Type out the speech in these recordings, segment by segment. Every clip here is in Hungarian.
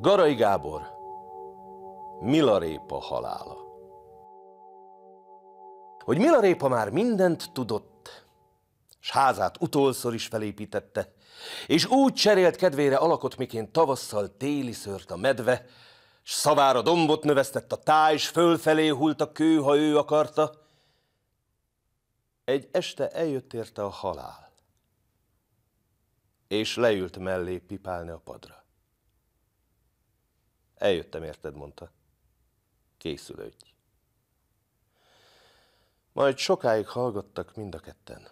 Garai Gábor, Milarépa halála. Hogy Milarépa már mindent tudott, s házát utolszor is felépítette, és úgy cserélt kedvére alakot, miként tavasszal téli szört a medve, s szavára dombot növesztett a táj, s fölfelé hult a kő, ha ő akarta. Egy este eljött érte a halál, és leült mellé pipálni a padra. Eljöttem érted, mondta. Készülődj. Majd sokáig hallgattak mind a ketten.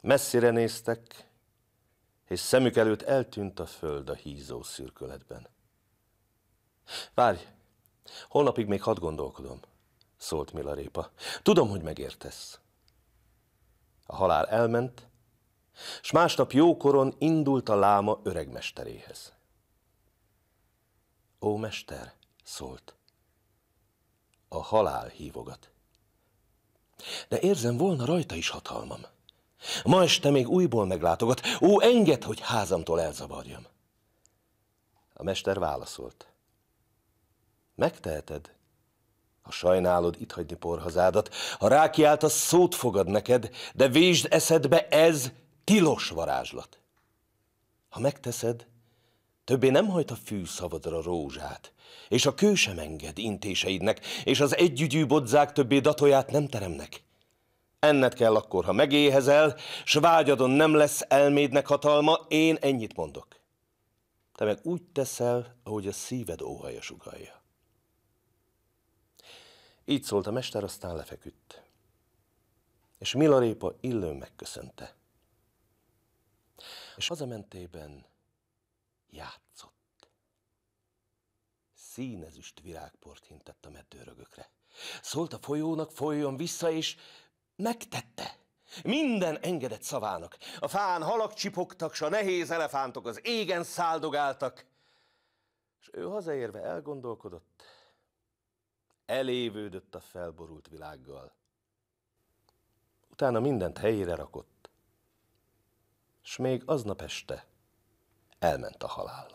Messzire néztek, és szemük előtt eltűnt a föld a hízó szürkületben. Várj, holnapig még hadd gondolkodom, szólt Mila Répa. Tudom, hogy megértesz. A halál elment, s másnap jókoron indult a láma öregmesteréhez. Ó, mester, szólt. A halál hívogat. De érzem volna rajta is hatalmam. Ma este még újból meglátogat. Ó, enged, hogy házamtól elzavarjam. A mester válaszolt. Megteheted, ha sajnálod itt hagyni porhazádat, ha a szót fogad neked, de vésd eszedbe, ez tilos varázslat. Ha megteszed, Többé nem hajt a fű szavadra rózsát, és a kő sem enged intéseidnek, és az együgyű bodzák többé datoját nem teremnek. Enned kell akkor, ha megéhezel, s vágyadon nem lesz elmédnek hatalma, én ennyit mondok. Te meg úgy teszel, ahogy a szíved óhaja sugalja. Így szólt a mester, aztán lefeküdt. És Milarépa illő megköszönte. És hazamentében játszott. Színezüst virágport hintett a meddőrögökre. Szólt a folyónak, folyjon vissza, és megtette. Minden engedett szavának. A fán halak csipogtak, s a nehéz elefántok az égen száldogáltak. És ő hazaérve elgondolkodott, elévődött a felborult világgal. Utána mindent helyére rakott. S még aznap este elment a halál.